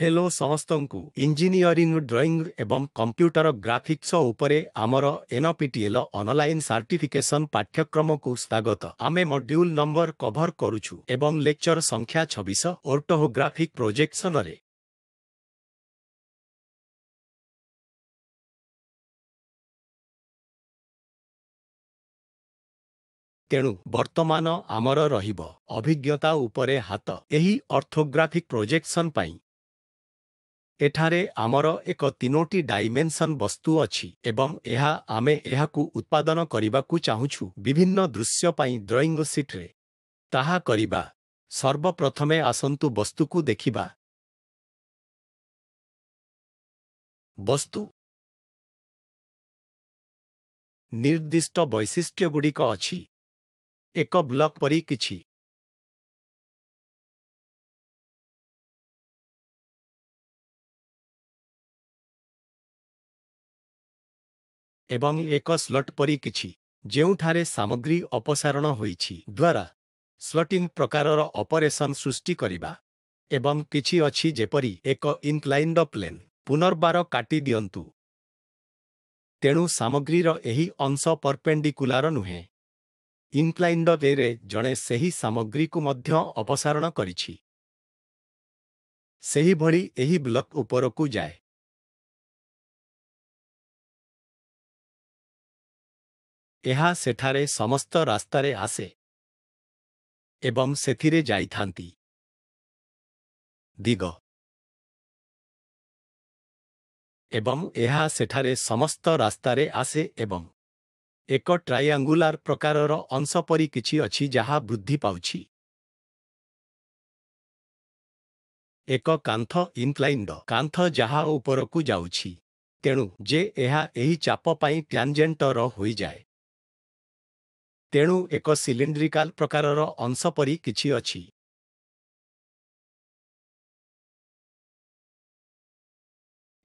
hello ସମସ୍ତଙ୍କୁ engineering drawing ଏବଂ computer graphics ଉପରେ ଆମର ଏନ୍ପିଟିଏଲ୍ ଅନଲାଇନ୍ ସାର୍ଟିଫିକେସନ୍ ପାଠ୍ୟକ୍ରମକୁ ସ୍ୱାଗତ ଆମେ ମଡ୍ୟୁଲ୍ ନମ୍ବର କଭର୍ କରୁଛୁ ଏବଂ ଲେକ୍ଚର ସଂଖ୍ୟା ଛବିଶ ଓର୍ଟୋହୋଗ୍ରାଫିକ୍ ପ୍ରୋଜେକ୍ସନରେ ତେଣୁ ବର୍ତ୍ତମାନ ଆମର ରହିବ ଅଭିଜ୍ଞତା ଉପରେ ହାତ ଏହି ଅର୍ଥୋଗ୍ରାଫିକ୍ ପ୍ରୋଜେକ୍ସନ୍ ପାଇଁ ଏଠାରେ ଆମର ଏକ ତିନୋଟି ଡାଇମେନ୍ସନ୍ ବସ୍ତୁ ଅଛି ଏବଂ ଏହା ଆମେ ଏହାକୁ ଉତ୍ପାଦନ କରିବାକୁ ଚାହୁଁଛୁ ବିଭିନ୍ନ ଦୃଶ୍ୟ ପାଇଁ ଡ୍ରଇଂ ସିଟ୍ରେ ତାହା କରିବା ସର୍ବପ୍ରଥମେ ଆସନ୍ତୁ ବସ୍ତୁକୁ ଦେଖିବା ବସ୍ତୁ ନିର୍ଦ୍ଦିଷ୍ଟ ବୈଶିଷ୍ଟ୍ୟଗୁଡ଼ିକ ଅଛି ଏକ ବ୍ଲକ୍ ପରି କିଛି ଏବଂ ଏକ ସ୍ଲଟ୍ ପରି କିଛି ଯେଉଁଠାରେ ସାମଗ୍ରୀ ଅପସାରଣ ହୋଇଛି ଦ୍ୱାରା ସ୍ଲଟିଂ ପ୍ରକାରର ଅପରେସନ୍ ସୃଷ୍ଟି କରିବା ଏବଂ କିଛି ଅଛି ଯେପରି ଏକ ଇନ୍କ୍ଲାଇଣ୍ଡ ପ୍ଲେନ୍ ପୁନର୍ବାର କାଟି ଦିଅନ୍ତୁ ତେଣୁ ସାମଗ୍ରୀର ଏହି ଅଂଶ ପରପେଣ୍ଡିକୁଲାର ନୁହେଁ ଇନ୍କ୍ଲାଇଣ୍ଡ ୱେରେ ଜଣେ ସେହି ସାମଗ୍ରୀକୁ ମଧ୍ୟ ଅପସାରଣ କରିଛି ସେହିଭଳି ଏହି ବ୍ଲକ୍ ଉପରକୁ ଯାଏ ଏହା ସେଠାରେ ସମସ୍ତ ରାସ୍ତାରେ ଆସେ ଏବଂ ସେଥିରେ ଯାଇଥାନ୍ତି ଦିଗ ଏବଂ ଏହା ସେଠାରେ ସମସ୍ତ ରାସ୍ତାରେ ଆସେ ଏବଂ ଏକ ଟ୍ରାଇଆଙ୍ଗୁଲାର ପ୍ରକାରର ଅଂଶ ପରି କିଛି ଅଛି ଯାହା ବୃଦ୍ଧି ପାଉଛି ଏକ କାନ୍ଥ ଇନ୍କ୍ଲାଇଣ୍ଡ କାନ୍ଥ ଯାହା ଉପରକୁ ଯାଉଛି ତେଣୁ ଯେ ଏହା ଏହି ଚାପ ପାଇଁ ଟ୍ୟାଞ୍ଜେଣ୍ଟର ହୋଇଯାଏ ତେଣୁ ଏକ ସିଲିଣ୍ଡ୍ରିକାଲ ପ୍ରକାରର ଅଂଶ ପରି କିଛି ଅଛି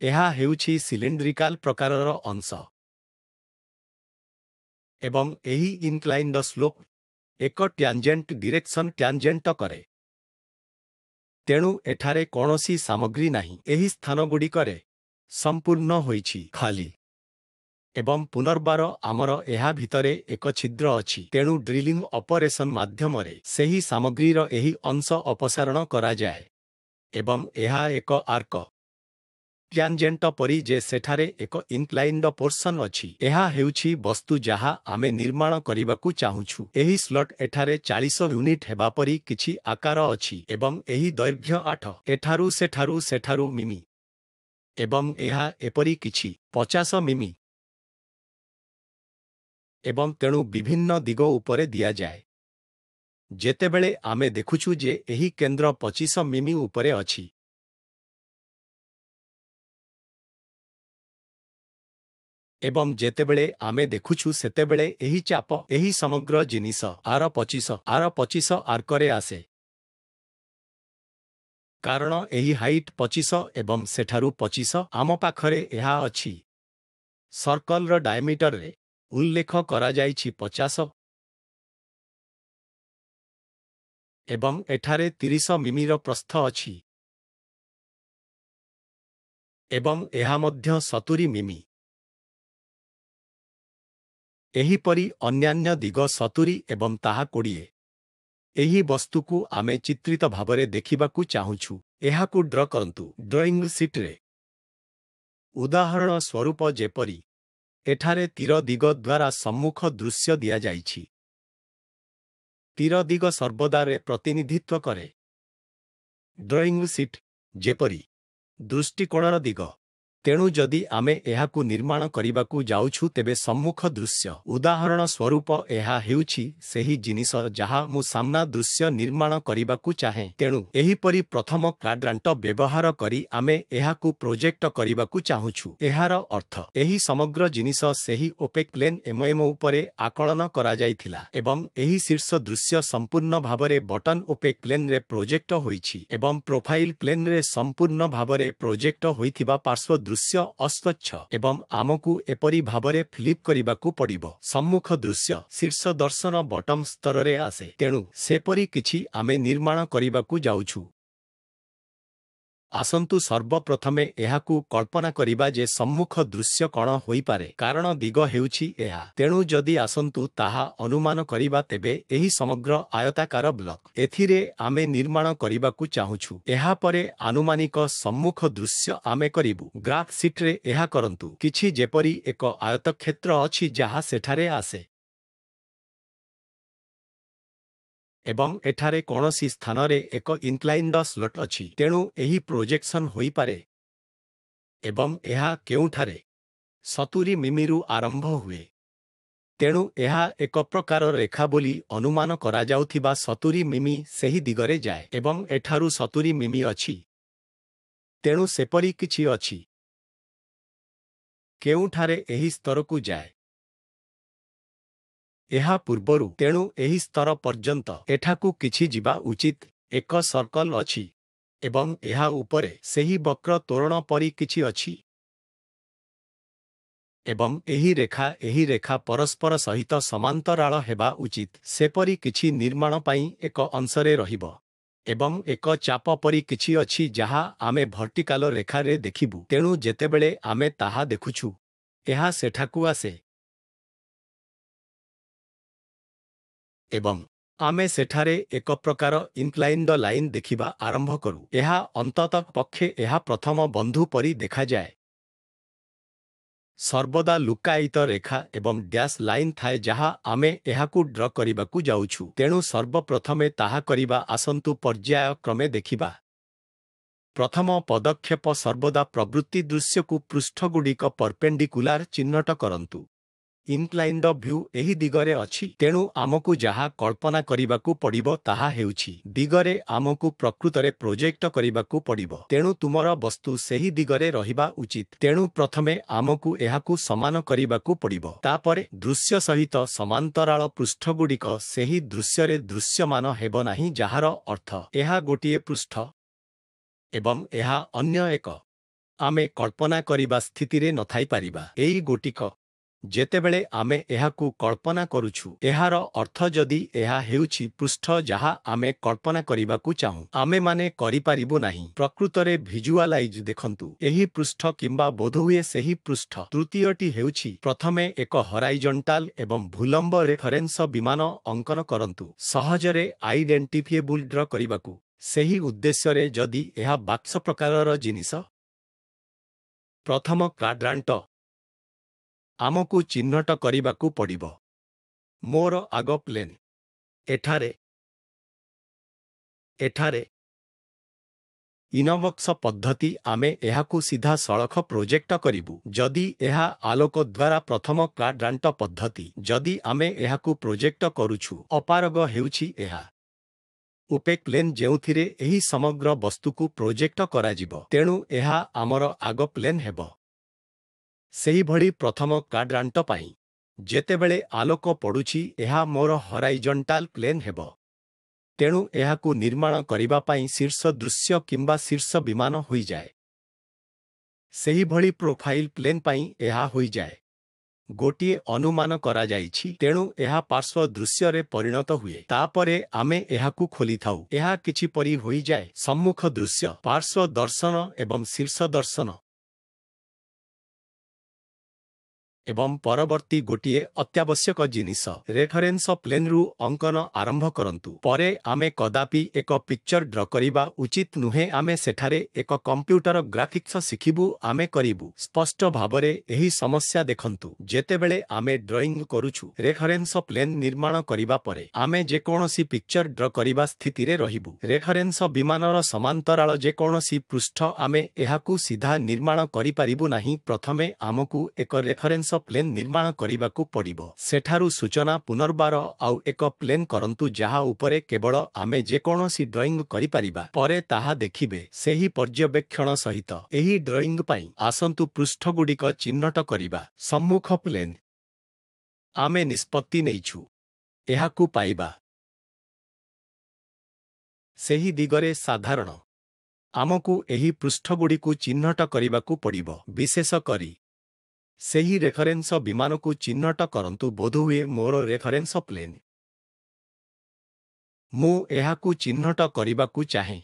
ଏହା ହେଉଛି ସିଲିଣ୍ଡ୍ରିକାଲ ପ୍ରକାରର ଅଂଶ ଏବଂ ଏହି ଇନକ୍ଲାଇନ୍ର ସ୍ଲୋପ୍ ଏକ ଟ୍ୟାଞ୍ଜେଣ୍ଟ ଡିରେକ୍ସନ୍ ଟ୍ୟାଞ୍ଜେଣ୍ଟ କରେ ତେଣୁ ଏଠାରେ କୌଣସି ସାମଗ୍ରୀ ନାହିଁ ଏହି ସ୍ଥାନଗୁଡ଼ିକରେ ସମ୍ପୂର୍ଣ୍ଣ ହୋଇଛି ଖାଲି ଏବଂ ପୁନର୍ବାର ଆମର ଏହା ଭିତରେ ଏକ ଛିଦ୍ର ଅଛି ତେଣୁ ଡ୍ରିଲିଂ ଅପରେସନ୍ ମାଧ୍ୟମରେ ସେହି ସାମଗ୍ରୀର ଏହି ଅଂଶ ଅପସାରଣ କରାଯାଏ ଏବଂ ଏହା ଏକ ଆର୍କ ଟ୍ୟାଞ୍ଜେଣ୍ଟ ପରି ଯେ ସେଠାରେ ଏକ ଇନ୍କ୍ଲାଇନ୍ର ପୋର୍ସନ୍ ଅଛି ଏହା ହେଉଛି ବସ୍ତୁ ଯାହା ଆମେ ନିର୍ମାଣ କରିବାକୁ ଚାହୁଁଛୁ ଏହି ସ୍ଲଟ୍ ଏଠାରେ ଚାଳିଶ ୟୁନିଟ୍ ହେବା ପରି କିଛି ଆକାର ଅଛି ଏବଂ ଏହି ଦୈର୍ଘ୍ୟ ଆଠ ଏଠାରୁ ସେଠାରୁ ସେଠାରୁ ମିମି ଏବଂ ଏହା ଏପରି କିଛି ପଚାଶ ମିମି ଏବଂ ତେଣୁ ବିଭିନ୍ନ ଦିଗ ଉପରେ ଦିଆଯାଏ ଯେତେବେଳେ ଆମେ ଦେଖୁଛୁ ଯେ ଏହି କେନ୍ଦ୍ର ପଚିଶ ମିମି ଉପରେ ଅଛି ଏବଂ ଯେତେବେଳେ ଆମେ ଦେଖୁଛୁ ସେତେବେଳେ ଏହି ଚାପ ଏହି ସମଗ୍ର ଜିନିଷ ଆର ପଚିଶ ଆର ପଚିଶ ଆର୍କରେ ଆସେ କାରଣ ଏହି ହାଇଟ୍ ପଚିଶ ଏବଂ ସେଠାରୁ ପଚିଶ ଆମ ପାଖରେ ଏହା ଅଛି ସର୍କଲର ଡାଏମିଟରରେ ଉଲ୍ଲେଖ କରାଯାଇଛି ପଚାଶ ଏବଂ ଏଠାରେ ତିରିଶ ମିମିର ପ୍ରସ୍ଥ ଅଛି ଏବଂ ଏହା ମଧ୍ୟ ସତୁରି ମିମି ଏହିପରି ଅନ୍ୟାନ୍ୟ ଦିଗ ସତୁରି ଏବଂ ତାହା କୋଡ଼ିଏ ଏହି ବସ୍ତୁକୁ ଆମେ ଚିତ୍ରିତ ଭାବରେ ଦେଖିବାକୁ ଚାହୁଁଛୁ ଏହାକୁ ଡ୍ର କରନ୍ତୁ ଡ୍ରଇଂ ସିଟ୍ରେ ଉଦାହରଣ ସ୍ୱରୂପ ଯେପରି ଏଠାରେ ତୀର ଦିଗ ଦ୍ୱାରା ସମ୍ମୁଖ ଦୃଶ୍ୟ ଦିଆଯାଇଛି ତୀର ଦିଗ ସର୍ବଦାରେ ପ୍ରତିନିଧିତ୍ୱ କରେ ଡ୍ରଇଂ ସିଟ୍ ଯେପରି ଦୃଷ୍ଟିକୋଣର ଦିଗ ତେଣୁ ଯଦି ଆମେ ଏହାକୁ ନିର୍ମାଣ କରିବାକୁ ଯାଉଛୁ ତେବେ ସମ୍ମୁଖ ଦୃଶ୍ୟ ଉଦାହରଣ ସ୍ୱରୂପ ଏହା ହେଉଛି ସେହି ଜିନିଷ ଯାହା ମୁଁ ସାମ୍ନା ଦୃଶ୍ୟ ନିର୍ମାଣ କରିବାକୁ ଚାହେଁ ତେଣୁ ଏହିପରି ପ୍ରଥମ କ୍ଲାଡ୍ରାଣ୍ଟ ବ୍ୟବହାର କରି ଆମେ ଏହାକୁ ପ୍ରୋଜେକ୍ଟ କରିବାକୁ ଚାହୁଁଛୁ ଏହାର ଅର୍ଥ ଏହି ସମଗ୍ର ଜିନିଷ ସେହି ଓପେକ୍ ପ୍ଲେନ୍ ଏମ୍ଏମ୍ ଉପରେ ଆକଳନ କରାଯାଇଥିଲା ଏବଂ ଏହି ଶୀର୍ଷ ଦୃଶ୍ୟ ସମ୍ପୂର୍ଣ୍ଣ ଭାବରେ ବଟନ୍ ଓପେକ୍ ପ୍ଲେନ୍ରେ ପ୍ରୋଜେକ୍ଟ ହୋଇଛି ଏବଂ ପ୍ରୋଫାଇଲ୍ ପ୍ଲେନ୍ରେ ସମ୍ପୂର୍ଣ୍ଣ ଭାବରେ ପ୍ରୋଜେକ୍ଟ ହୋଇଥିବା ପାର୍ଶ୍ୱ ଦୃଶ୍ୟ ଅସ୍ୱଚ୍ଛ ଏବଂ ଆମକୁ ଏପରି ଭାବରେ ଫ୍ଲିପ୍ କରିବାକୁ ପଡ଼ିବ ସମ୍ମୁଖ ଦୃଶ୍ୟ ଶୀର୍ଷ ଦର୍ଶନ ବଟମ୍ ସ୍ତରରେ ଆସେ ତେଣୁ ସେପରି କିଛି ଆମେ ନିର୍ମାଣ କରିବାକୁ ଯାଉଛୁ ଆସନ୍ତୁ ସର୍ବପ୍ରଥମେ ଏହାକୁ କଳ୍ପନା କରିବା ଯେ ସମ୍ମୁଖ ଦୃଶ୍ୟ କ'ଣ ହୋଇପାରେ କାରଣ ଦିଗ ହେଉଛି ଏହା ତେଣୁ ଯଦି ଆସନ୍ତୁ ତାହା ଅନୁମାନ କରିବା ତେବେ ଏହି ସମଗ୍ର ଆୟତାକାର ବ୍ଲକ ଏଥିରେ ଆମେ ନିର୍ମାଣ କରିବାକୁ ଚାହୁଁଛୁ ଏହାପରେ ଆନୁମାନିକ ସମ୍ମୁଖ ଦୃଶ୍ୟ ଆମେ କରିବୁ ଗ୍ରାଫ ସିଟ୍ରେ ଏହା କରନ୍ତୁ କିଛି ଯେପରି ଏକ ଆୟତକ୍ଷେତ୍ର ଅଛି ଯାହା ସେଠାରେ ଆସେ ଏବଂ ଏଠାରେ କୌଣସି ସ୍ଥାନରେ ଏକ ଇନକ୍ଲାଇଣ୍ଡ ସ୍ଲଟ୍ ଅଛି ତେଣୁ ଏହି ପ୍ରୋଜେକ୍ସନ୍ ହୋଇପାରେ ଏବଂ ଏହା କେଉଁଠାରେ ସତୁରି ମିମିରୁ ଆରମ୍ଭ ହୁଏ ତେଣୁ ଏହା ଏକ ପ୍ରକାର ରେଖା ବୋଲି ଅନୁମାନ କରାଯାଉଥିବା ସତୁରି ମିମି ସେହି ଦିଗରେ ଯାଏ ଏବଂ ଏଠାରୁ ସତୁରି ମିମି ଅଛି ତେଣୁ ସେପରି କିଛି ଅଛି କେଉଁଠାରେ ଏହି ସ୍ତରକୁ ଯାଏ ଏହା ପୂର୍ବରୁ ତେଣୁ ଏହି ସ୍ତର ପର୍ଯ୍ୟନ୍ତ ଏଠାକୁ କିଛି ଯିବା ଉଚିତ ଏକ ସର୍କଲ ଅଛି ଏବଂ ଏହା ଉପରେ ସେହି ବକ୍ର ତୋରଣ ପରି କିଛି ଅଛି ଏବଂ ଏହି ରେଖା ଏହି ରେଖା ପରସ୍ପର ସହିତ ସମାନ୍ତରାଳ ହେବା ଉଚିତ ସେପରି କିଛି ନିର୍ମାଣ ପାଇଁ ଏକ ଅଂଶରେ ରହିବ ଏବଂ ଏକ ଚାପ ପରି କିଛି ଅଛି ଯାହା ଆମେ ଭର୍ଟିକାଲ ରେଖାରେ ଦେଖିବୁ ତେଣୁ ଯେତେବେଳେ ଆମେ ତାହା ଦେଖୁଛୁ ଏହା ସେଠାକୁ ଆସେ ଏବଂ ଆମେ ସେଠାରେ ଏକ ପ୍ରକାର ଇନ୍କ୍ଲାଇନ୍ଡ ଲାଇନ୍ ଦେଖିବା ଆରମ୍ଭ କରୁ ଏହା ଅନ୍ତତଃ ପକ୍ଷେ ଏହା ପ୍ରଥମ ବନ୍ଧୁ ପରି ଦେଖାଯାଏ ସର୍ବଦା ଲୁକାୟିତ ରେଖା ଏବଂ ଡ୍ୟାସ୍ ଲାଇନ୍ ଥାଏ ଯାହା ଆମେ ଏହାକୁ ଡ୍ର କରିବାକୁ ଯାଉଛୁ ତେଣୁ ସର୍ବପ୍ରଥମେ ତାହା କରିବା ଆସନ୍ତୁ ପର୍ଯ୍ୟାୟ କ୍ରମେ ଦେଖିବା ପ୍ରଥମ ପଦକ୍ଷେପ ସର୍ବଦା ପ୍ରବୃତ୍ତି ଦୃଶ୍ୟକୁ ପୃଷ୍ଠଗୁଡ଼ିକ ପରପେଣ୍ଡିକୁଲାର ଚିହ୍ନଟ କରନ୍ତୁ ଇନକ୍ଲାଇଣ୍ଡ ଭ୍ୟୁ ଏହି ଦିଗରେ ଅଛି ତେଣୁ ଆମକୁ ଯାହା କଳ୍ପନା କରିବାକୁ ପଡ଼ିବ ତାହା ହେଉଛି ଦିଗରେ ଆମକୁ ପ୍ରକୃତରେ ପ୍ରୋଜେକ୍ଟ କରିବାକୁ ପଡ଼ିବ ତେଣୁ ତୁମର ବସ୍ତୁ ସେହି ଦିଗରେ ରହିବା ଉଚିତ ତେଣୁ ପ୍ରଥମେ ଆମକୁ ଏହାକୁ ସମାନ କରିବାକୁ ପଡ଼ିବ ତାପରେ ଦୃଶ୍ୟ ସହିତ ସମାନ୍ତରାଳ ପୃଷ୍ଠଗୁଡ଼ିକ ସେହି ଦୃଶ୍ୟରେ ଦୃଶ୍ୟମାନ ହେବ ନାହିଁ ଯାହାର ଅର୍ଥ ଏହା ଗୋଟିଏ ପୃଷ୍ଠ ଏବଂ ଏହା ଅନ୍ୟ ଏକ ଆମେ କଳ୍ପନା କରିବା ସ୍ଥିତିରେ ନଥାଇପାରିବା ଏହି ଗୋଟିକ ଯେତେବେଳେ ଆମେ ଏହାକୁ କଳ୍ପନା କରୁଛୁ ଏହାର ଅର୍ଥ ଯଦି ଏହା ହେଉଛି ପୃଷ୍ଠ ଯାହା ଆମେ କଳ୍ପନା କରିବାକୁ ଚାହୁଁ ଆମେମାନେ କରିପାରିବୁ ନାହିଁ ପ୍ରକୃତରେ ଭିଜୁଆଲାଇଜ୍ ଦେଖନ୍ତୁ ଏହି ପୃଷ୍ଠ କିମ୍ବା ବୋଧହୁଏ ସେହି ପୃଷ୍ଠ ତୃତୀୟଟି ହେଉଛି ପ୍ରଥମେ ଏକ ହରାଇଜଣ୍ଟାଲ୍ ଏବଂ ଭୂଲମ୍ବ ରେଫରେନ୍ସ ବିମାନ ଅଙ୍କନ କରନ୍ତୁ ସହଜରେ ଆଇଡେଣ୍ଟିଫିଏବୁଲ ଡ୍ର କରିବାକୁ ସେହି ଉଦ୍ଦେଶ୍ୟରେ ଯଦି ଏହା ବାକ୍ସ ପ୍ରକାରର ଜିନିଷ ପ୍ରଥମ କ୍ରାଡ୍ରାଣ୍ଟ ଆମକୁ ଚିହ୍ନଟ କରିବାକୁ ପଡ଼ିବ ମୋର ଆଗ ପ୍ଲେନ୍ ଏଠାରେ ଏଠାରେ ଇନୋଭକ୍ସ ପଦ୍ଧତି ଆମେ ଏହାକୁ ସିଧା ସଳଖ ପ୍ରୋଜେକ୍ଟ କରିବୁ ଯଦି ଏହା ଆଲୋକ ଦ୍ୱାରା ପ୍ରଥମ କ୍ଲାଡ୍ରାଣ୍ଟ ପଦ୍ଧତି ଯଦି ଆମେ ଏହାକୁ ପ୍ରୋଜେକ୍ଟ କରୁଛୁ ଅପାରଗ ହେଉଛି ଏହା ଉପେକ୍ଲେନ୍ ଯେଉଁଥିରେ ଏହି ସମଗ୍ର ବସ୍ତୁକୁ ପ୍ରୋଜେକ୍ଟ କରାଯିବ ତେଣୁ ଏହା ଆମର ଆଗ ପ୍ଲେନ୍ ହେବ ସେହିଭଳି ପ୍ରଥମ କାଡ୍ରାଣ୍ଟ ପାଇଁ ଯେତେବେଳେ ଆଲୋକ ପଡ଼ୁଛି ଏହା ମୋର ହରାଇଜଣ୍ଟାଲ୍ ପ୍ଲେନ୍ ହେବ ତେଣୁ ଏହାକୁ ନିର୍ମାଣ କରିବା ପାଇଁ ଶୀର୍ଷ ଦୃଶ୍ୟ କିମ୍ବା ଶୀର୍ଷ ବିମାନ ହୋଇଯାଏ ସେହିଭଳି ପ୍ରୋଫାଇଲ୍ ପ୍ଲେନ୍ ପାଇଁ ଏହା ହୋଇଯାଏ ଗୋଟିଏ ଅନୁମାନ କରାଯାଇଛି ତେଣୁ ଏହା ପାର୍ଶ୍ୱ ଦୃଶ୍ୟରେ ପରିଣତ ହୁଏ ତାପରେ ଆମେ ଏହାକୁ ଖୋଲିଥାଉ ଏହା କିଛି ପରି ହୋଇଯାଏ ସମ୍ମୁଖ ଦୃଶ୍ୟ ପାର୍ଶ୍ୱ ଦର୍ଶନ ଏବଂ ଶୀର୍ଷ ଦର୍ଶନ ଏବଂ ପରବର୍ତ୍ତୀ ଗୋଟିଏ ଅତ୍ୟାବଶ୍ୟକ ଜିନିଷ ରେଫରେନ୍ସ ପ୍ଲେନ୍ରୁ ଅଙ୍କନ ଆରମ୍ଭ କରନ୍ତୁ ପରେ ଆମେ କଦାପି ଏକ ପିକ୍ଚର ଡ୍ର କରିବା ଉଚିତ ନୁହେଁ ଆମେ ସେଠାରେ ଏକ କମ୍ପ୍ୟୁଟର ଗ୍ରାଫିକ୍ସ ଶିଖିବୁ ଆମେ କରିବୁ ସ୍ପଷ୍ଟ ଭାବରେ ଏହି ସମସ୍ୟା ଦେଖନ୍ତୁ ଯେତେବେଳେ ଆମେ ଡ୍ରଇଂ କରୁଛୁ ରେଫରେନ୍ସ ପ୍ଲେନ୍ ନିର୍ମାଣ କରିବା ପରେ ଆମେ ଯେକୌଣସି ପିକ୍ଚର ଡ୍ର କରିବା ସ୍ଥିତିରେ ରହିବୁ ରେଫରେନ୍ସ ବିମାନର ସମାନ୍ତରାଳ ଯେକୌଣସି ପୃଷ୍ଠ ଆମେ ଏହାକୁ ସିଧା ନିର୍ମାଣ କରିପାରିବୁ ନାହିଁ ପ୍ରଥମେ ଆମକୁ ଏକ ରେଫରେନ୍ସ ପ୍ଲେନ୍ ନିର୍ମାଣ କରିବାକୁ ପଡ଼ିବ ସେଠାରୁ ସୂଚନା ପୁନର୍ବାର ଆଉ ଏକ ପ୍ଲେନ୍ କରନ୍ତୁ ଯାହା ଉପରେ କେବଳ ଆମେ ଯେକୌଣସି ଡ୍ରଇଂ କରିପାରିବା ପରେ ତାହା ଦେଖିବେ ସେହି ପର୍ଯ୍ୟବେକ୍ଷଣ ସହିତ ଏହି ଡ୍ରଇଂ ପାଇଁ ଆସନ୍ତୁ ପୃଷ୍ଠଗୁଡ଼ିକ ଚିହ୍ନଟ କରିବା ସମ୍ମୁଖ ପ୍ଲେନ୍ ଆମେ ନିଷ୍ପତ୍ତି ନେଇଛୁ ଏହାକୁ ପାଇବା ସେହି ଦିଗରେ ସାଧାରଣ ଆମକୁ ଏହି ପୃଷ୍ଠଗୁଡ଼ିକୁ ଚିହ୍ନଟ କରିବାକୁ ପଡ଼ିବ ବିଶେଷ କରି ସେହି ରେଫରେନ୍ସ ବିମାନକୁ ଚିହ୍ନଟ କରନ୍ତୁ ବୋଧହୁଏ ମୋର ରେଫରେନ୍ସ ପ୍ଲେନ୍ ମୁଁ ଏହାକୁ ଚିହ୍ନଟ କରିବାକୁ ଚାହେଁ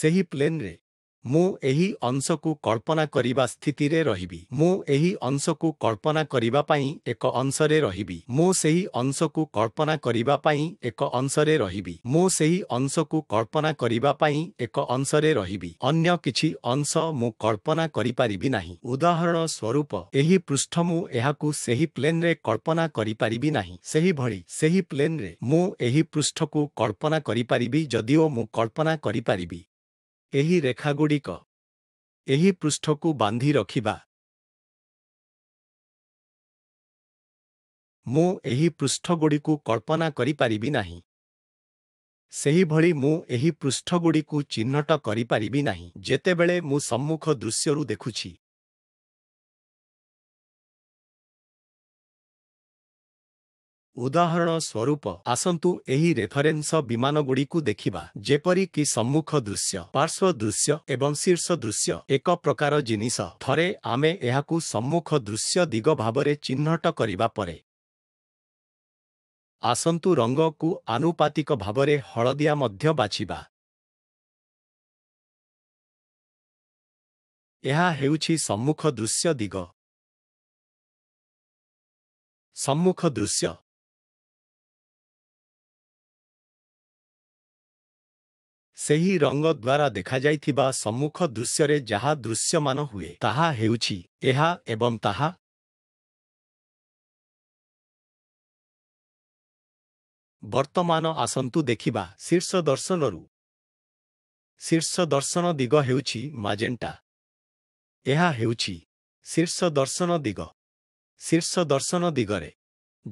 ସେହି ପ୍ଲେନ୍ରେ ମୁଁ ଏହି ଅଂଶକୁ କଳ୍ପନା କରିବା ସ୍ଥିତିରେ ରହିବି ମୁଁ ଏହି ଅଂଶକୁ କଳ୍ପନା କରିବା ପାଇଁ ଏକ ଅଂଶରେ ରହିବି ମୁଁ ସେହି ଅଂଶକୁ କଳ୍ପନା କରିବା ପାଇଁ ଏକ ଅଂଶରେ ରହିବି ମୁଁ ସେହି ଅଂଶକୁ କଳ୍ପନା କରିବା ପାଇଁ ଏକ ଅଂଶରେ ରହିବି ଅନ୍ୟ କିଛି ଅଂଶ ମୁଁ କଳ୍ପନା କରିପାରିବି ନାହିଁ ଉଦାହରଣ ସ୍ୱରୂପ ଏହି ପୃଷ୍ଠ ମୁଁ ଏହାକୁ ସେହି ପ୍ଲେନ୍ରେ କଳ୍ପନା କରିପାରିବି ନାହିଁ ସେହିଭଳି ସେହି ପ୍ଲେନ୍ରେ ମୁଁ ଏହି ପୃଷ୍ଠକୁ କଳ୍ପନା କରିପାରିବି ଯଦିଓ ମୁଁ କଳ୍ପନା କରିପାରିବି ଏହି ରେଖାଗୁଡ଼ିକ ଏହି ପୃଷ୍ଠକୁ ବାନ୍ଧି ରଖିବା ମୁଁ ଏହି ପୃଷ୍ଠଗୁଡ଼ିକୁ କଳ୍ପନା କରିପାରିବି ନାହିଁ ସେହିଭଳି ମୁଁ ଏହି ପୃଷ୍ଠଗୁଡ଼ିକୁ ଚିହ୍ନଟ କରିପାରିବି ନାହିଁ ଯେତେବେଳେ ମୁଁ ସମ୍ମୁଖ ଦୃଶ୍ୟରୁ ଦେଖୁଛି ଉଦାହରଣ ସ୍ୱରୂପ ଆସନ୍ତୁ ଏହି ରେଫରେନ୍ସ ବିମାନଗୁଡ଼ିକୁ ଦେଖିବା ଯେପରିକି ସମ୍ମୁଖ ଦୃଶ୍ୟ ପାର୍ଶ୍ୱ ଦୃଶ୍ୟ ଏବଂ ଶୀର୍ଷ ଦୃଶ୍ୟ ଏକ ପ୍ରକାର ଜିନିଷ ଥରେ ଆମେ ଏହାକୁ ସମ୍ମୁଖ ଦୃଶ୍ୟ ଦିଗ ଭାବରେ ଚିହ୍ନଟ କରିବା ପରେ ଆସନ୍ତୁ ରଙ୍ଗକୁ ଆନୁପାତିକ ଭାବରେ ହଳଦିଆ ମଧ୍ୟ ବାଛିବା ଏହା ହେଉଛି ସମ୍ମୁଖ ଦୃଶ୍ୟ ଦିଗ ସମ୍ମୁଖ ଦୃଶ୍ୟ ସେହି ରଙ୍ଗ ଦ୍ୱାରା ଦେଖାଯାଇଥିବା ସମ୍ମୁଖ ଦୃଶ୍ୟରେ ଯାହା ଦୃଶ୍ୟମାନ ହୁଏ ତାହା ହେଉଛି ଏହା ଏବଂ ତାହା ବର୍ତ୍ତମାନ ଆସନ୍ତୁ ଦେଖିବା ଶୀର୍ଷ ଦର୍ଶନରୁ ଶୀର୍ଷ ଦର୍ଶନ ଦିଗ ହେଉଛି ମାଜେଣ୍ଟା ଏହା ହେଉଛି ଶୀର୍ଷ ଦର୍ଶନ ଦିଗ ଶୀର୍ଷ ଦର୍ଶନ ଦିଗରେ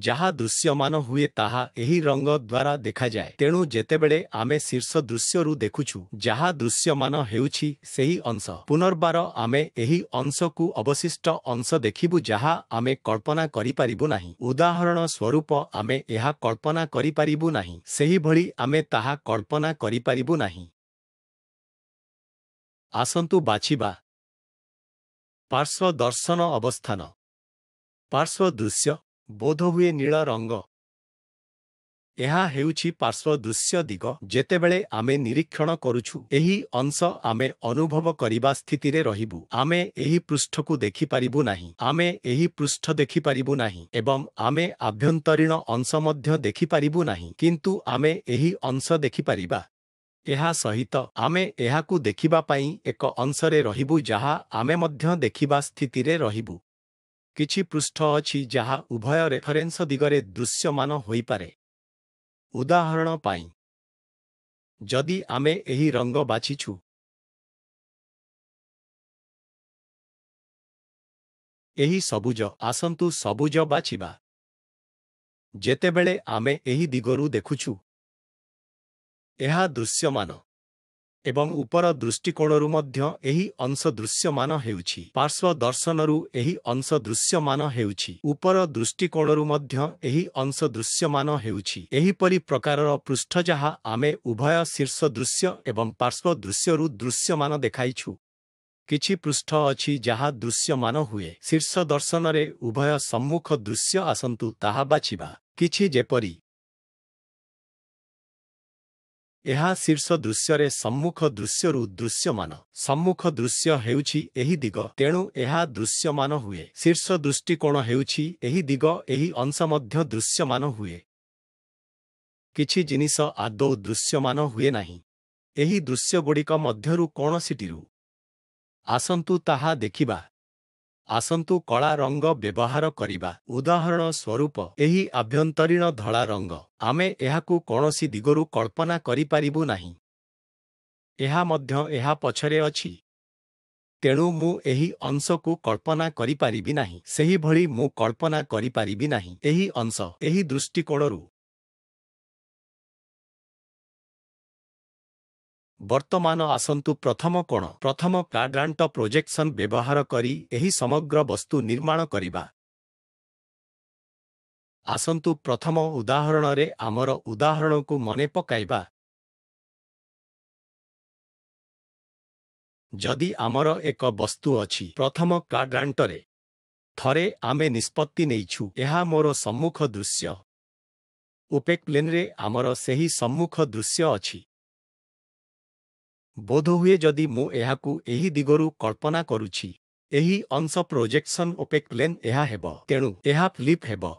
ଯାହା ଦୃଶ୍ୟମାନ ହୁଏ ତାହା ଏହି ରଙ୍ଗ ଦ୍ୱାରା ଦେଖାଯାଏ ତେଣୁ ଯେତେବେଳେ ଆମେ ଶୀର୍ଷ ଦୃଶ୍ୟରୁ ଦେଖୁଛୁ ଯାହା ଦୃଶ୍ୟମାନ ହେଉଛି ସେହି ଅଂଶ ପୁନର୍ବାର ଆମେ ଏହି ଅଂଶକୁ ଅବଶିଷ୍ଟ ଅଂଶ ଦେଖିବୁ ଯାହା ଆମେ କଳ୍ପନା କରିପାରିବୁ ନାହିଁ ଉଦାହରଣ ସ୍ୱରୂପ ଆମେ ଏହା କଳ୍ପନା କରିପାରିବୁ ନାହିଁ ସେହିଭଳି ଆମେ ତାହା କଳ୍ପନା କରିପାରିବୁ ନାହିଁ ଆସନ୍ତୁ ବାଛିବା ପାର୍ଶ୍ୱ ଦର୍ଶନ ଅବସ୍ଥାନ ପାର୍ଶ୍ୱ ଦୃଶ୍ୟ ବୋଧହୁଏ ନୀଳ ରଙ୍ଗ ଏହା ହେଉଛି ପାର୍ଶ୍ୱ ଦୃଶ୍ୟ ଦିଗ ଯେତେବେଳେ ଆମେ ନିରୀକ୍ଷଣ କରୁଛୁ ଏହି ଅଂଶ ଆମେ ଅନୁଭବ କରିବା ସ୍ଥିତିରେ ରହିବୁ ଆମେ ଏହି ପୃଷ୍ଠକୁ ଦେଖିପାରିବୁ ନାହିଁ ଆମେ ଏହି ପୃଷ୍ଠ ଦେଖିପାରିବୁ ନାହିଁ ଏବଂ ଆମେ ଆଭ୍ୟନ୍ତରୀଣ ଅଂଶ ମଧ୍ୟ ଦେଖିପାରିବୁ ନାହିଁ କିନ୍ତୁ ଆମେ ଏହି ଅଂଶ ଦେଖିପାରିବା ଏହା ସହିତ ଆମେ ଏହାକୁ ଦେଖିବା ପାଇଁ ଏକ ଅଂଶରେ ରହିବୁ ଯାହା ଆମେ ମଧ୍ୟ ଦେଖିବା ସ୍ଥିତିରେ ରହିବୁ କିଛି ପୃଷ୍ଠ ଅଛି ଯାହା ଉଭୟ ରେଫରେନ୍ସ ଦିଗରେ ଦୃଶ୍ୟମାନ ହୋଇପାରେ ଉଦାହରଣ ପାଇଁ ଯଦି ଆମେ ଏହି ରଙ୍ଗ ବାଛିଛୁ ଏହି ସବୁଜ ଆସନ୍ତୁ ସବୁଜ ବାଛିବା ଯେତେବେଳେ ଆମେ ଏହି ଦିଗରୁ ଦେଖୁଛୁ ଏହା ଦୃଶ୍ୟମାନ ଏବଂ ଉପର ଦୃଷ୍ଟିକୋଣରୁ ମଧ୍ୟ ଏହି ଅଂଶ ଦୃଶ୍ୟମାନ ହେଉଛି ପାର୍ଶ୍ୱ ଦର୍ଶନରୁ ଏହି ଅଂଶ ଦୃଶ୍ୟମାନ ହେଉଛି ଉପର ଦୃଷ୍ଟିକୋଣରୁ ମଧ୍ୟ ଏହି ଅଂଶ ଦୃଶ୍ୟମାନ ହେଉଛି ଏହିପରି ପ୍ରକାରର ପୃଷ୍ଠ ଯାହା ଆମେ ଉଭୟ ଶୀର୍ଷ ଦୃଶ୍ୟ ଏବଂ ପାର୍ଶ୍ୱ ଦୃଶ୍ୟରୁ ଦୃଶ୍ୟମାନ ଦେଖାଇଛୁ କିଛି ପୃଷ୍ଠ ଅଛି ଯାହା ଦୃଶ୍ୟମାନ ହୁଏ ଶୀର୍ଷ ଦର୍ଶନରେ ଉଭୟ ସମ୍ମୁଖ ଦୃଶ୍ୟ ଆସନ୍ତୁ ତାହା ବାଛିବା କିଛି ଯେପରି ଏହା ଶୀର୍ଷ ଦୃଶ୍ୟରେ ସମ୍ମୁଖ ଦୃଶ୍ୟରୁ ଦୃଶ୍ୟମାନ ସମ୍ମୁଖ ଦୃଶ୍ୟ ହେଉଛି ଏହି ଦିଗ ତେଣୁ ଏହା ଦୃଶ୍ୟମାନ ହୁଏ ଶୀର୍ଷ ଦୃଷ୍ଟିକୋଣ ହେଉଛି ଏହି ଦିଗ ଏହି ଅଂଶ ମଧ୍ୟ ଦୃଶ୍ୟମାନ ହୁଏ କିଛି ଜିନିଷ ଆଦୌ ଦୃଶ୍ୟମାନ ହୁଏ ନାହିଁ ଏହି ଦୃଶ୍ୟଗୁଡ଼ିକ ମଧ୍ୟରୁ କୌଣସିଟିରୁ ଆସନ୍ତୁ ତାହା ଦେଖିବା ଆସନ୍ତୁ କଳା ରଙ୍ଗ ବ୍ୟବହାର କରିବା ଉଦାହରଣ ସ୍ୱରୂପ ଏହି ଆଭ୍ୟନ୍ତରୀଣ ଧଳା ରଙ୍ଗ ଆମେ ଏହାକୁ କୌଣସି ଦିଗରୁ କଳ୍ପନା କରିପାରିବୁ ନାହିଁ ଏହା ମଧ୍ୟ ଏହା ପଛରେ ଅଛି ତେଣୁ ମୁଁ ଏହି ଅଂଶକୁ କଳ୍ପନା କରିପାରିବି ନାହିଁ ସେହିଭଳି ମୁଁ କଳ୍ପନା କରିପାରିବି ନାହିଁ ଏହି ଅଂଶ ଏହି ଦୃଷ୍ଟିକୋଣରୁ ବର୍ତ୍ତମାନ ଆସନ୍ତୁ ପ୍ରଥମ କ'ଣ ପ୍ରଥମ କାଡ୍ରାଣ୍ଟ ପ୍ରୋଜେକ୍ସନ୍ ବ୍ୟବହାର କରି ଏହି ସମଗ୍ର ବସ୍ତୁ ନିର୍ମାଣ କରିବା ଆସନ୍ତୁ ପ୍ରଥମ ଉଦାହରଣରେ ଆମର ଉଦାହରଣକୁ ମନେ ପକାଇବା ଯଦି ଆମର ଏକ ବସ୍ତୁ ଅଛି ପ୍ରଥମ କାଡ୍ରାଣ୍ଟରେ ଥରେ ଆମେ ନିଷ୍ପତ୍ତି ନେଇଛୁ ଏହା ମୋର ସମ୍ମୁଖ ଦୃଶ୍ୟ ଉପେକ୍ଲେନ୍ରେ ଆମର ସେହି ସମ୍ମୁଖ ଦୃଶ୍ୟ ଅଛି ବୋଧହୁଏ ଯଦି ମୁଁ ଏହାକୁ ଏହି ଦିଗରୁ କଳ୍ପନା କରୁଛି ଏହି ଅଂଶ ପ୍ରୋଜେକ୍ସନ୍ ଓପେକ୍ଲେନ୍ ଏହା ହେବ ତେଣୁ ଏହା ଫ୍ଲିପ୍ ହେବ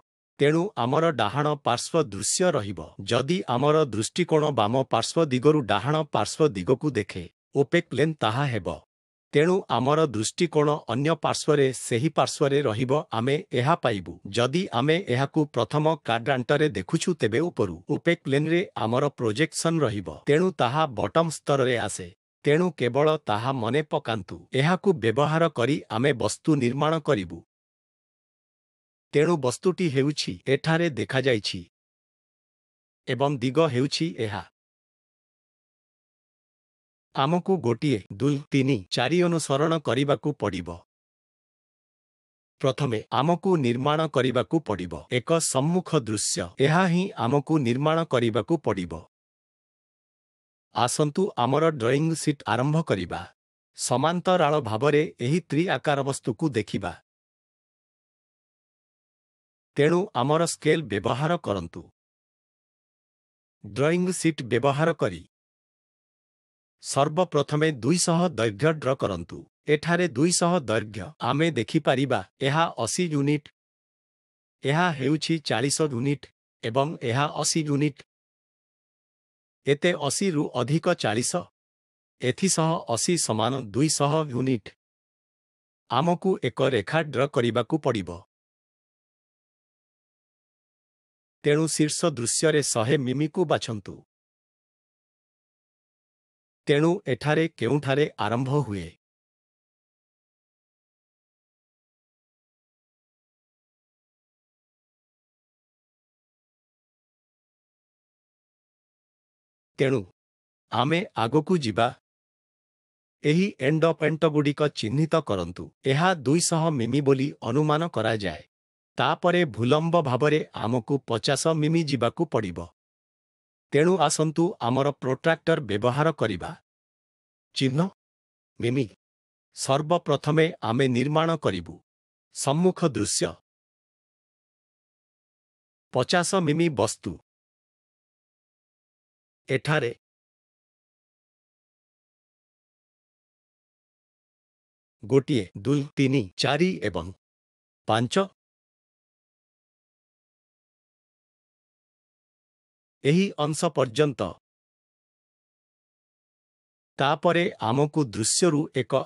ତେଣୁ ଆମର ଡାହାଣ ପାର୍ଶ୍ୱ ଦୃଶ୍ୟ ରହିବ ଯଦି ଆମର ଦୃଷ୍ଟିକୋଣ ବାମ ପାର୍ଶ୍ୱ ଦିଗରୁ ଡାହାଣ ପାର୍ଶ୍ୱ ଦିଗକୁ ଦେଖେ ଓପେକ୍ ଲେନ୍ ତାହା ହେବ ତେଣୁ ଆମର ଦୃଷ୍ଟିକୋଣ ଅନ୍ୟ ପାର୍ଶ୍ୱରେ ସେହି ପାର୍ଶ୍ୱରେ ରହିବ ଆମେ ଏହା ପାଇବୁ ଯଦି ଆମେ ଏହାକୁ ପ୍ରଥମ କାଡ୍ରାଣ୍ଟରେ ଦେଖୁଛୁ ତେବେ ଉପରୁ ଉପେକ୍ ଲେନ୍ରେ ଆମର ପ୍ରୋଜେକ୍ସନ୍ ରହିବ ତେଣୁ ତାହା ବଟମ୍ ସ୍ତରରେ ଆସେ ତେଣୁ କେବଳ ତାହା ମନେ ପକାନ୍ତୁ ଏହାକୁ ବ୍ୟବହାର କରି ଆମେ ବସ୍ତୁ ନିର୍ମାଣ କରିବୁ ତେଣୁ ବସ୍ତୁଟି ହେଉଛି ଏଠାରେ ଦେଖାଯାଇଛି ଏବଂ ଦିଗ ହେଉଛି ଏହା ଆମକୁ ଗୋଟିଏ ଦୁଇ ତିନି ଚାରି ଅନୁସରଣ କରିବାକୁ ପଡ଼ିବ ପ୍ରଥମେ ଆମକୁ ନିର୍ମାଣ କରିବାକୁ ପଡ଼ିବ ଏକ ସମ୍ମୁଖ ଦୃଶ୍ୟ ଏହା ହିଁ ଆମକୁ ନିର୍ମାଣ କରିବାକୁ ପଡ଼ିବ ଆସନ୍ତୁ ଆମର ଡ୍ରଇଂ ସିଟ୍ ଆରମ୍ଭ କରିବା ସମାନ୍ତରାଳ ଭାବରେ ଏହି ତ୍ରି ଆକାର ବସ୍ତୁକୁ ଦେଖିବା ତେଣୁ ଆମର ସ୍କେଲ୍ ବ୍ୟବହାର କରନ୍ତୁ ଡ୍ରଇଂ ସିଟ୍ ବ୍ୟବହାର କରି ସର୍ବପ୍ରଥମେ ଦୁଇଶହ ଦୈର୍ଘ୍ୟ ଡ୍ର କରନ୍ତୁ ଏଠାରେ ଦୁଇଶହ ଦୈର୍ଘ୍ୟ ଆମେ ଦେଖିପାରିବା ଏହା ଅଶୀ ୟୁନିଟ୍ ଏହା ହେଉଛି ଚାଳିଶ ୟୁନିଟ୍ ଏବଂ ଏହା ଅଶୀ ୟୁନିଟ୍ ଏତେ ଅଶୀରୁ ଅଧିକ ଚାଳିଶ ଏଥିସହ ଅଶୀ ସମାନ ଦୁଇଶହ ୟୁନିଟ୍ ଆମକୁ ଏକ ରେଖା ଡ୍ର କରିବାକୁ ପଡ଼ିବ ତେଣୁ ଶୀର୍ଷ ଦୃଶ୍ୟରେ ଶହେ ମିମିକୁ ବାଛନ୍ତୁ ତେଣୁ ଏଠାରେ କେଉଁଠାରେ ଆରମ୍ଭ ହୁଏ ତେଣୁ ଆମେ ଆଗକୁ ଯିବା ଏହି ଏଣ୍ଡ ପଏଣ୍ଟଗୁଡ଼ିକ ଚିହ୍ନିତ କରନ୍ତୁ ଏହା ଦୁଇଶହ ମିମି ବୋଲି ଅନୁମାନ କରାଯାଏ ତାପରେ ଭୁଲମ୍ବ ଭାବରେ ଆମକୁ ପଚାଶ ମିମି ଯିବାକୁ ପଡ଼ିବ ତେଣୁ ଆସନ୍ତୁ ଆମର ପ୍ରୋଟ୍ରାକ୍ଟର ବ୍ୟବହାର କରିବା ଚିହ୍ନ ମିମି ସର୍ବପ୍ରଥମେ ଆମେ ନିର୍ମାଣ କରିବୁ ସମ୍ମୁଖ ଦୃଶ୍ୟ ପଚାଶ ମିମି ବସ୍ତୁ ଏଠାରେ ଗୋଟିଏ ଦୁଇ ତିନି ଚାରି ଏବଂ ପାଞ୍ଚ ଏହି ଅଂଶ ପର୍ଯ୍ୟନ୍ତ ତାପରେ ଆମକୁ ଦୃଶ୍ୟରୁ ଏକ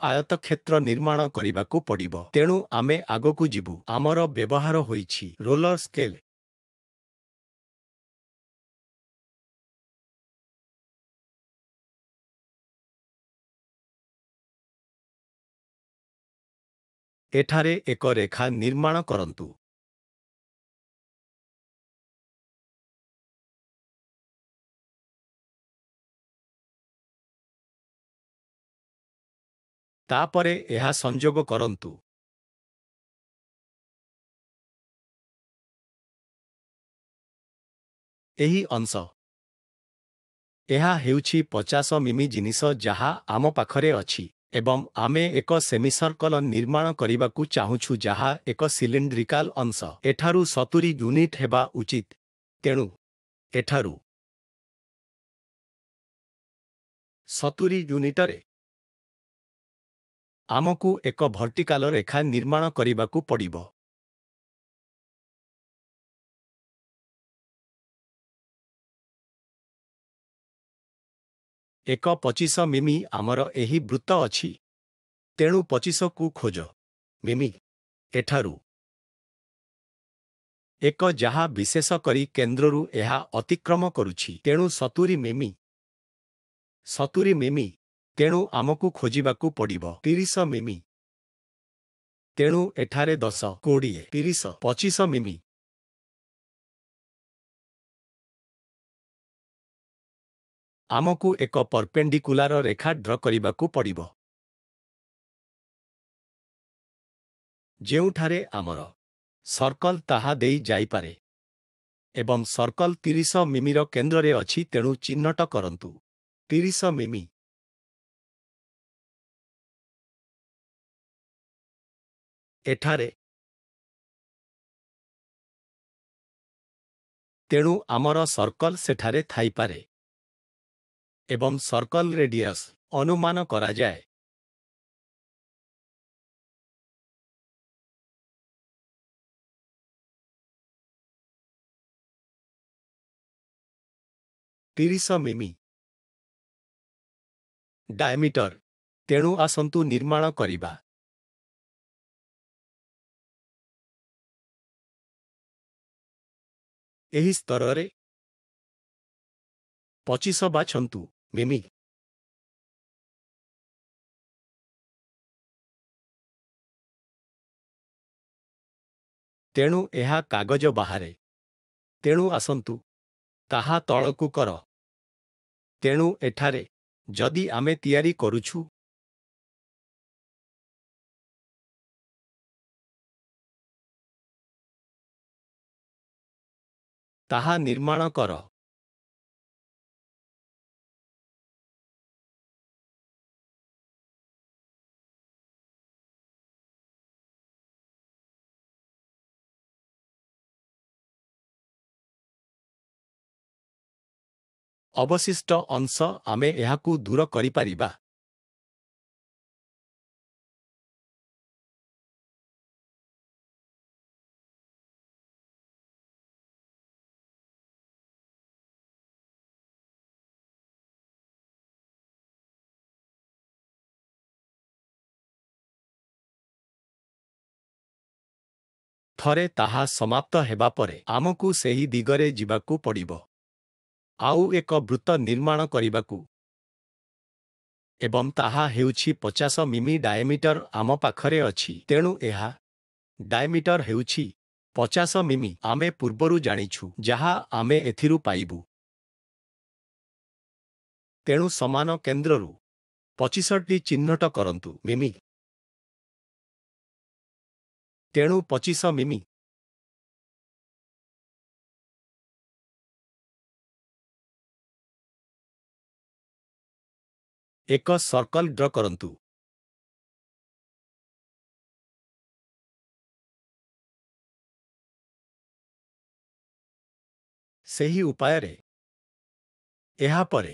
କ୍ଷେତ୍ର ନିର୍ମାଣ କରିବାକୁ ପଡ଼ିବ ତେଣୁ ଆମେ ଆଗକୁ ଯିବୁ ଆମର ବ୍ୟବହାର ହୋଇଛି ରୋଲର ସ୍କେଲ ଏଠାରେ ଏକ ରେଖା ନିର୍ମାଣ କରନ୍ତୁ ତାପରେ ଏହା ସଂଯୋଗ କରନ୍ତୁ ଏହି ଅଂଶ ଏହା ହେଉଛି ପଚାଶ ମିମି ଜିନିଷ ଯାହା ଆମ ପାଖରେ ଅଛି ଏବଂ ଆମେ ଏକ ସେମିସର୍କଲ ନିର୍ମାଣ କରିବାକୁ ଚାହୁଁଛୁ ଯାହା ଏକ ସିଲିଣ୍ଡ୍ରିକାଲ ଅଂଶ ଏଠାରୁ ସତୁରି ୟୁନିଟ୍ ହେବା ଉଚିତ ତେଣୁ ଏଠାରୁ ସତୁରି ୟୁନିଟରେ ଆମକୁ ଏକ ଭର୍ଟିକାଲ ରେଖା ନିର୍ମାଣ କରିବାକୁ ପଡ଼ିବ ଏକ ପଚିଶ ମିମି ଆମର ଏହି ବୃତ୍ତ ଅଛି ତେଣୁ ପଚିଶକୁ ଖୋଜ ମିମି ଏଠାରୁ ଏକ ଯାହା ବିଶେଷ କରି କେନ୍ଦ୍ରରୁ ଏହା ଅତିକ୍ରମ କରୁଛି ତେଣୁ ସତୁରି ମିମି ସତୁରି ମିମି ତେଣୁ ଆମକୁ ଖୋଜିବାକୁ ପଡ଼ିବ ତିରିଶ ମିମି ତେଣୁ ଏଠାରେ ଦଶ କୋଡ଼ିଏ ତିରିଶ ପଚିଶ ମିମି ଆମକୁ ଏକ ପରପେଣ୍ଡିକୁଲାର ରେଖା ଡ୍ର କରିବାକୁ ପଡ଼ିବ ଯେଉଁଠାରେ ଆମର ସର୍କଲ ତାହା ଦେଇ ଯାଇପାରେ ଏବଂ ସର୍କଲ ତିରିଶ ମିମିର କେନ୍ଦ୍ରରେ ଅଛି ତେଣୁ ଚିହ୍ନଟ କରନ୍ତୁ ତିରିଶ ମିମି ଏଠାରେ ତେଣୁ ଆମର ସର୍କଲ ସେଠାରେ ଥାଇପାରେ ଏବଂ ସର୍କଲ ରେଡିୟସ୍ ଅନୁମାନ କରାଯାଏ ତିରିଶ ମିମି ଡାଏମିଟର ତେଣୁ ଆସନ୍ତୁ ନିର୍ମାଣ କରିବା ଏହି ସ୍ତରରେ ପଚିଶ ବାଛନ୍ତୁ ମିମି ତେଣୁ ଏହା କାଗଜ ବାହାରେ ତେଣୁ ଆସନ୍ତୁ ତାହା ତଳକୁ କର ତେଣୁ ଏଠାରେ ଯଦି ଆମେ ତିଆରି କରୁଛୁ ତାହା ନିର୍ମାଣ କର ଅବଶିଷ୍ଟ ଅଂଶ ଆମେ ଏହାକୁ ଦୂର କରିପାରିବା ଥରେ ତାହା ସମାପ୍ତ ହେବା ପରେ ଆମକୁ ସେହି ଦିଗରେ ଯିବାକୁ ପଡ଼ିବ ଆଉ ଏକ ବୃତ୍ତ ନିର୍ମାଣ କରିବାକୁ ଏବଂ ତାହା ହେଉଛି ପଚାଶ ମିମି ଡାଏମିଟର ଆମ ପାଖରେ ଅଛି ତେଣୁ ଏହା ଡାଏମିଟର ହେଉଛି ପଚାଶ ମିମି ଆମେ ପୂର୍ବରୁ ଜାଣିଛୁ ଯାହା ଆମେ ଏଥିରୁ ପାଇବୁ ତେଣୁ ସମାନ କେନ୍ଦ୍ରରୁ ପଚିଶଟି ଚିହ୍ନଟ କରନ୍ତୁ ମିମି ତେଣୁ ପଚିଶ ମିମି ଏକ ସର୍କଲ ଡ୍ର କରନ୍ତୁ ସେହି ଉପାୟରେ ଏହାପରେ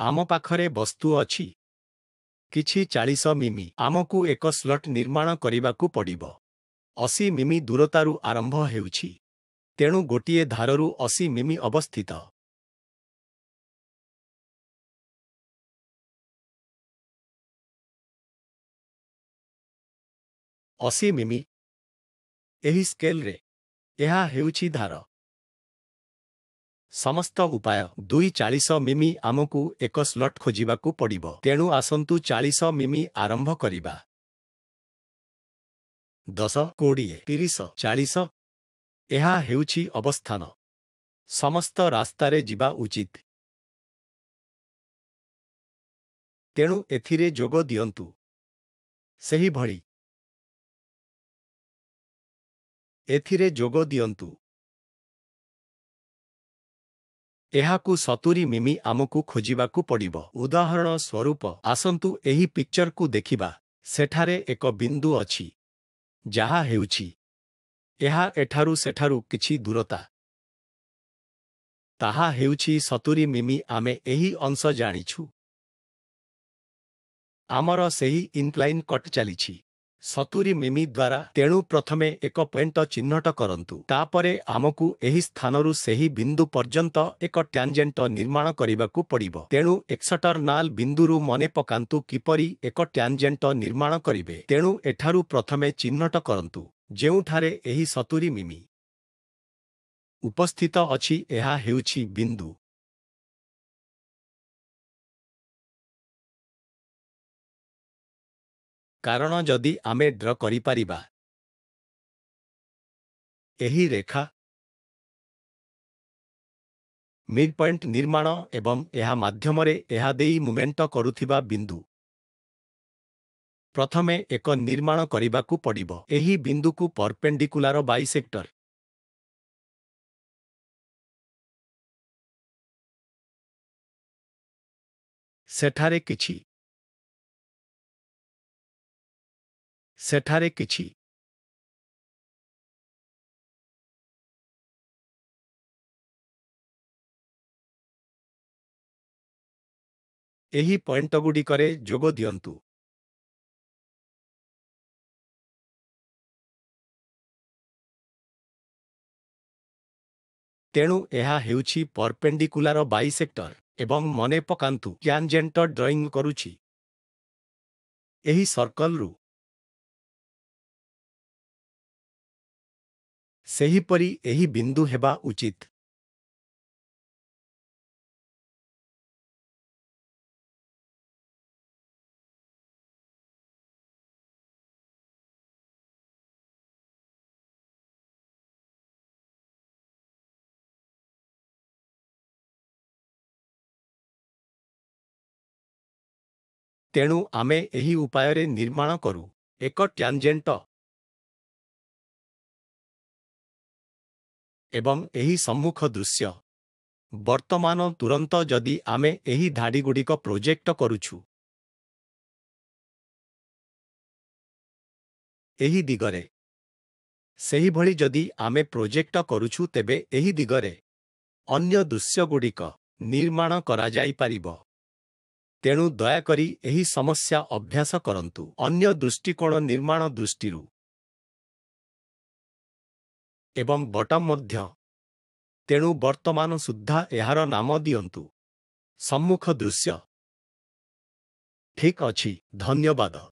ଆମ ପାଖରେ ବସ୍ତୁ ଅଛି କିଛି ଚାଳିଶ ମିମି ଆମକୁ ଏକ ସ୍ଲଟ୍ ନିର୍ମାଣ କରିବାକୁ ପଡ଼ିବ ଅଶୀ ମିମି ଦୂରତାରୁ ଆରମ୍ଭ ହେଉଛି ତେଣୁ ଗୋଟିଏ ଧାରରୁ ଅଶୀ ମିମି ଅବସ୍ଥିତ ଅଶୀ ମିମି ଏହି ସ୍କେଲ୍ରେ ଏହା ହେଉଛି ଧାର ସମସ୍ତ ଉପାୟ ଦୁଇ ଚାଳିଶ ମିମି ଆମକୁ ଏକ ସ୍ଲଟ୍ ଖୋଜିବାକୁ ପଡ଼ିବ ତେଣୁ ଆସନ୍ତୁ ଚାଳିଶ ମିମି ଆରମ୍ଭ କରିବା ଦଶ କୋଡ଼ିଏ ତିରିଶ ଚାଳିଶ ଏହା ହେଉଛି ଅବସ୍ଥାନ ସମସ୍ତ ରାସ୍ତାରେ ଯିବା ଉଚିତ ତେଣୁ ଏଥିରେ ଯୋଗ ଦିଅନ୍ତୁ ସେହିଭଳି ଏଥିରେ ଯୋଗ ଦିଅନ୍ତୁ ଏହାକୁ ସତୁରି ମିମି ଆମକୁ ଖୋଜିବାକୁ ପଡ଼ିବ ଉଦାହରଣ ସ୍ୱରୂପ ଆସନ୍ତୁ ଏହି ପିକ୍ଚରକୁ ଦେଖିବା ସେଠାରେ ଏକ ବିନ୍ଦୁ ଅଛି ଯାହା ହେଉଛି ଏହା ଏଠାରୁ ସେଠାରୁ କିଛି ଦୂରତା ତାହା ହେଉଛି ସତୁରି ମିମି ଆମେ ଏହି ଅଂଶ ଜାଣିଛୁ ଆମର ସେହି ଇନ୍ପ୍ଲାଇନ୍ କଟ୍ ଚାଲିଛି ସତୁରି ମିମି ଦ୍ୱାରା ତେଣୁ ପ୍ରଥମେ ଏକ ପଏଣ୍ଟ ଚିହ୍ନଟ କରନ୍ତୁ ତାପରେ ଆମକୁ ଏହି ସ୍ଥାନରୁ ସେହି ବିନ୍ଦୁ ପର୍ଯ୍ୟନ୍ତ ଏକ ଟ୍ୟାଞ୍ଜେଣ୍ଟ ନିର୍ମାଣ କରିବାକୁ ପଡ଼ିବ ତେଣୁ ନାଲ୍ ବିନ୍ଦୁରୁ ମନେ ପକାନ୍ତୁ କିପରି ଏକ ଟ୍ୟାଞ୍ଜେଣ୍ଟ ନିର୍ମାଣ କରିବେ ତେଣୁ ଏଠାରୁ ପ୍ରଥମେ ଚିହ୍ନଟ କରନ୍ତୁ ଯେଉଁଠାରେ ଏହି ସତୁରି ମିମି ଉପସ୍ଥିତ ଅଛି ଏହା ହେଉଛି ବିନ୍ଦୁ କାରଣ ଯଦି ଆମେ ଡ୍ର କରିପାରିବା ଏହି ରେଖା ମିଡ୍ ପଏଣ୍ଟ ନିର୍ମାଣ ଏବଂ ଏହା ମାଧ୍ୟମରେ ଏହା ଦେଇ ମୁମେଣ୍ଟ କରୁଥିବା ବିନ୍ଦୁ ପ୍ରଥମେ ଏକ ନିର୍ମାଣ କରିବାକୁ ପଡ଼ିବ ଏହି ବିନ୍ଦୁକୁ ପରପେଣ୍ଡିକୁଲାର ବାଇ ସେକ୍ଟର ସେଠାରେ କିଛି ସେଠାରେ କିଛି ଏହି ପଏଣ୍ଟଗୁଡ଼ିକରେ ଯୋଗ ଦିଅନ୍ତୁ ତେଣୁ ଏହା ହେଉଛି ପରପେଣ୍ଡିକୁଲାର ବାଇ ସେକ୍ଟର ଏବଂ ମନେ ପକାନ୍ତୁ କ୍ୟାନ୍ଜେଣ୍ଟ ଡ୍ରଇଂ କରୁଛି ଏହି ସର୍କଲରୁ ସେହିପରି ଏହି ବିନ୍ଦୁ ହେବା ଉଚିତ ତେଣୁ ଆମେ ଏହି ଉପାୟରେ ନିର୍ମାଣ କରୁ ଏକ ଟ୍ୟାଞ୍ଜେଣ୍ଟ ଏବଂ ଏହି ସମ୍ମୁଖ ଦୃଶ୍ୟ ବର୍ତ୍ତମାନ ତୁରନ୍ତ ଯଦି ଆମେ ଏହି ଧାଡ଼ିଗୁଡ଼ିକ ପ୍ରୋଜେକ୍ଟ କରୁଛୁ ଏହି ଦିଗରେ ସେହିଭଳି ଯଦି ଆମେ ପ୍ରୋଜେକ୍ଟ କରୁଛୁ ତେବେ ଏହି ଦିଗରେ ଅନ୍ୟ ଦୃଶ୍ୟଗୁଡ଼ିକ ନିର୍ମାଣ କରାଯାଇପାରିବ ତେଣୁ ଦୟାକରି ଏହି ସମସ୍ୟା ଅଭ୍ୟାସ କରନ୍ତୁ ଅନ୍ୟ ଦୃଷ୍ଟିକୋଣ ନିର୍ମାଣ ଦୃଷ୍ଟିରୁ ଏବଂ ବଟମ୍ ମଧ୍ୟ ତେଣୁ ବର୍ତ୍ତମାନ ସୁଦ୍ଧା ଏହାର ନାମ ଦିଅନ୍ତୁ ସମ୍ମୁଖ ଦୃଶ୍ୟ ଠିକ୍ ଅଛି ଧନ୍ୟବାଦ